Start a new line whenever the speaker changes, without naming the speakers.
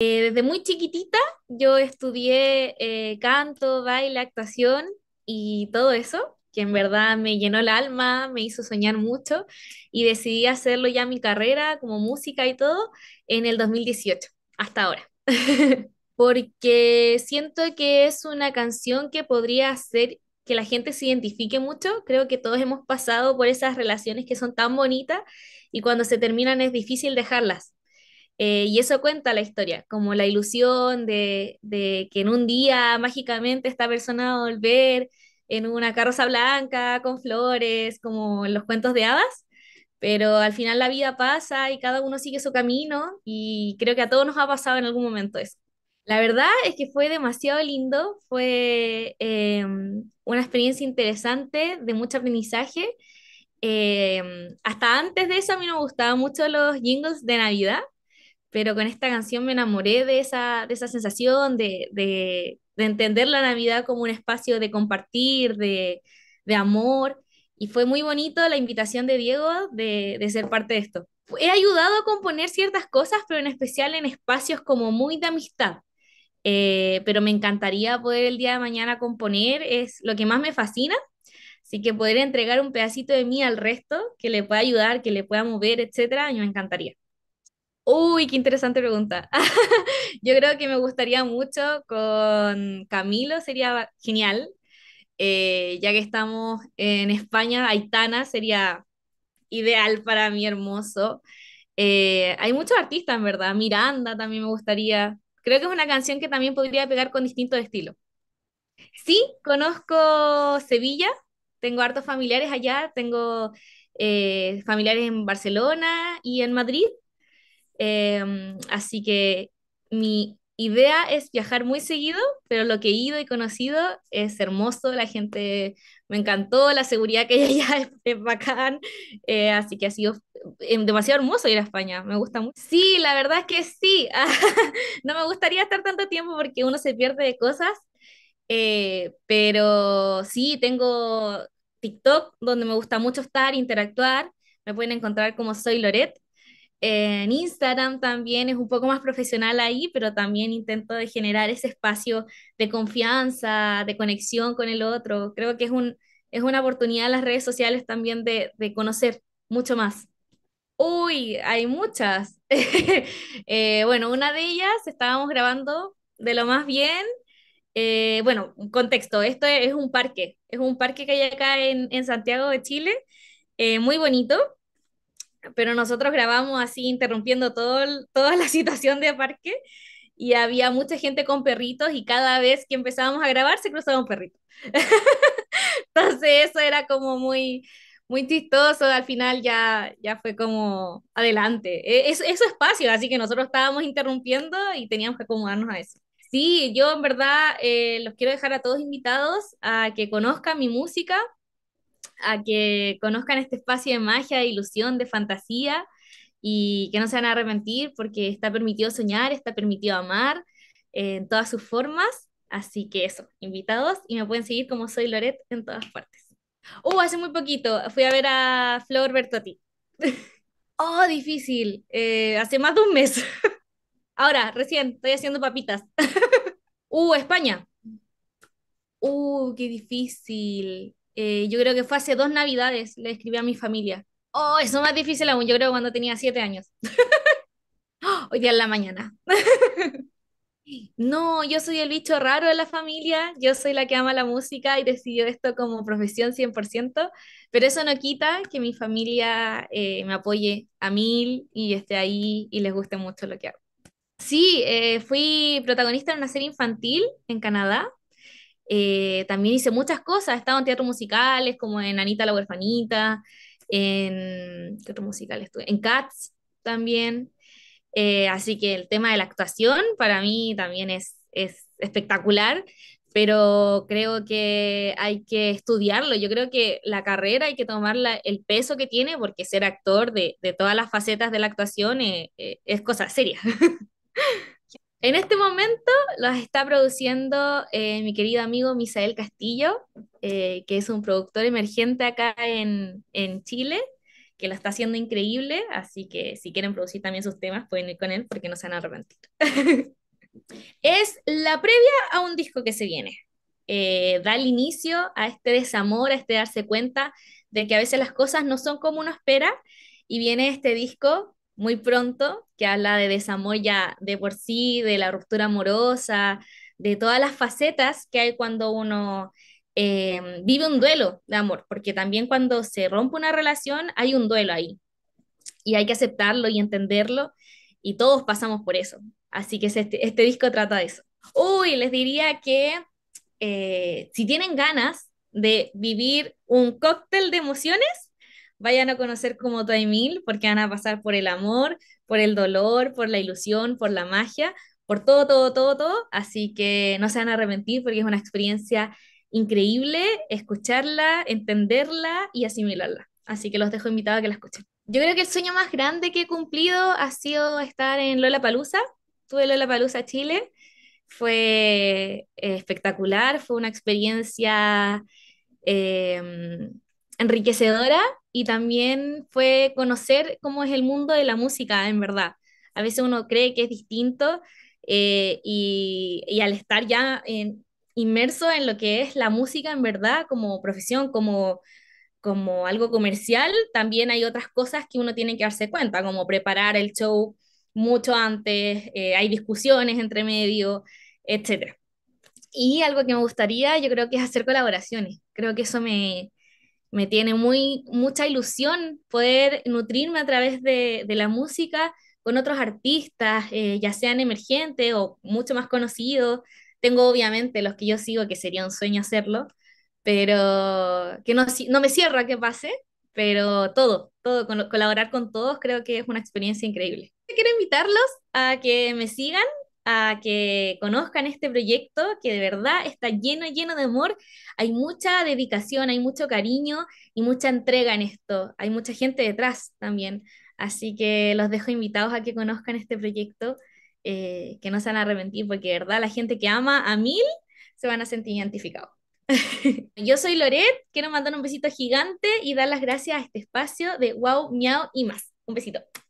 Eh, desde muy chiquitita yo estudié eh, canto, baile, actuación y todo eso, que en verdad me llenó el alma, me hizo soñar mucho y decidí hacerlo ya mi carrera como música y todo en el 2018, hasta ahora. Porque siento que es una canción que podría hacer que la gente se identifique mucho. Creo que todos hemos pasado por esas relaciones que son tan bonitas y cuando se terminan es difícil dejarlas eh, y eso cuenta la historia, como la ilusión de, que en un día mágicamente esta persona va a volver en una carroza blanca, con flores, como en los cuentos de hadas, pero al final la vida pasa y cada uno sigue su camino y creo que a todos nos ha pasado en algún momento eso. La verdad es que fue demasiado lindo, fue em, una experiencia interesante, de mucho aprendizaje. Em, hasta antes de eso a mí me gustaban mucho los jingles de Navidad, pero con esta canción me enamoré de esa, sensación de, entender la Navidad como un espacio de compartir, de, amor, y fue muy bonito la invitación de Diego de, ser parte de esto. He ayudado a componer ciertas cosas, pero en especial en espacios como muy de amistad. Eh, pero me encantaría poder el día de mañana componer, es lo que más me fascina. Así que poder entregar un pedacito de mí al resto que le pueda ayudar, que le pueda mover, etcétera, me encantaría. Uy, qué interesante pregunta. Yo creo que me gustaría mucho con Camilo, sería genial. Eh, ya que estamos en España, Aitana sería ideal para mí, hermoso. Eh, hay muchos artistas, en verdad. Miranda también me gustaría. Creo que es una canción que también podría pegar con distinto estilo. Sí, conozco Sevilla, tengo hartos familiares allá, tengo eh, familiares en Barcelona y en Madrid, Em, así que mi idea es viajar muy seguido, pero lo que he ido y conocido es hermoso, la gente me encantó, la seguridad que hay allá es, bacán, eh, así que ha sido em, demasiado hermoso ir a España, me gusta mucho. Sí, la verdad es que sí, no me gustaría estar tanto tiempo porque uno se pierde de cosas, eh, pero sí, tengo TikTok donde me gusta mucho estar, interactuar, me pueden encontrar como soy Loret en Instagram también es un poco más profesional ahí, pero también intento de generar ese espacio de confianza, de conexión con el otro. Creo que es, es una oportunidad las redes sociales también de, conocer mucho más. Uy, hay muchas. Eh, bueno, una de ellas estábamos grabando de lo más bien. Eh, bueno, un contexto, esto es, un parque, es un parque que hay acá en, Santiago de Chile, eh, muy bonito pero nosotros grabamos así interrumpiendo todo, toda la situación de parque y había mucha gente con perritos y cada vez que empezábamos a grabar se cruzaba un perrito. Entonces eso era como muy, muy chistoso, al final ya, ya fue como adelante. E, es, eso espacio, así que nosotros estábamos interrumpiendo y teníamos que acomodarnos a eso. Sí, yo en verdad eh, los quiero dejar a todos invitados a que conozcan mi música, a que conozcan este espacio de magia, de ilusión, de fantasía y que no se van a arrepentir porque está permitido soñar, está permitido amar eh, en todas sus formas. Así que eso, invitados y me pueden seguir como soy Loret en todas partes. Uh, hace muy poquito fui a ver a Flor Bertotti. oh, difícil. Eh, hace más de un mes. Ahora, recién, estoy haciendo papitas. uh, España. Uh, qué difícil. Eh, yo creo que fue hace dos navidades, le escribí a mi familia. Oh, eso más difícil aún, yo creo cuando tenía siete años. hoy día en la mañana. no, yo soy el bicho raro de la familia, yo soy la que ama la música y decidió esto como profesión 100%, pero eso no quita que mi familia eh, me apoye a mil y esté ahí y les guste mucho lo que hago. Sí, eh, fui protagonista de una serie infantil en Canadá, eh, también hice muchas cosas, he estado en teatro musicales, como en Anita la huerfanita, en teatro musical estuve, en Cats también. Eh, así que el tema de la actuación para mí también es, es espectacular, pero creo que hay que estudiarlo. Yo creo que la carrera hay que tomar el peso que tiene, porque ser actor de, de todas las facetas de la actuación es, eh, es cosa seria. En este momento las está produciendo eh, mi querido amigo Misael Castillo, eh, que es un productor emergente acá en, Chile, que lo está haciendo increíble, así que si quieren producir también sus temas pueden ir con él porque no se han a es la previa a un disco que se viene. Eh, da el inicio a este desamor, a este darse cuenta de que a veces las cosas no son como uno espera y viene este disco muy pronto, que habla de desamor de por sí, de la ruptura amorosa, de todas las facetas que hay cuando uno eh, vive un duelo de amor, porque también cuando se rompe una relación hay un duelo ahí y hay que aceptarlo y entenderlo y todos pasamos por eso. Así que este, este disco trata de eso. Uy, les diría que eh, si tienen ganas de vivir un cóctel de emociones, Vayan a conocer como Mil porque van a pasar por el amor, por el dolor, por la ilusión, por la magia, por todo, todo, todo, todo. Así que no se van a arrepentir porque es una experiencia increíble escucharla, entenderla y asimilarla. Así que los dejo invitados a que la escuchen. Yo creo que el sueño más grande que he cumplido ha sido estar en Lola Palusa. Tuve Lola Palusa Chile. Fue eh, espectacular, fue una experiencia em, enriquecedora y también fue conocer cómo es el mundo de la música, en verdad. A veces uno cree que es distinto eh, y, al estar ya inmerso en lo que es la música, en verdad, como profesión, como, como algo comercial, también hay otras cosas que uno tiene que darse cuenta, como preparar el show mucho antes, eh, hay discusiones entre medio, etc. Y algo que me gustaría, yo creo que es hacer colaboraciones. Creo que eso me, me tiene muy, mucha ilusión poder nutrirme a través de, la música con otros artistas, eh, ya sean emergentes o mucho más conocidos. Tengo obviamente los que yo sigo, que sería un sueño hacerlo, pero que no, no me cierra que pase, pero todo, todo, colaborar con todos creo que es una experiencia increíble. Quiero invitarlos a que me sigan a que conozcan este proyecto que de verdad está lleno, lleno de amor. Hay mucha dedicación, hay mucho cariño y mucha entrega en esto. Hay mucha gente detrás también. Así que los dejo invitados a que conozcan este proyecto, eh, que no se van a arrepentir, porque de verdad la gente que ama a mil se van a sentir identificados. Yo soy Loret, quiero mandar un besito gigante y dar las gracias a este espacio de Wow, Miau y más. Un besito.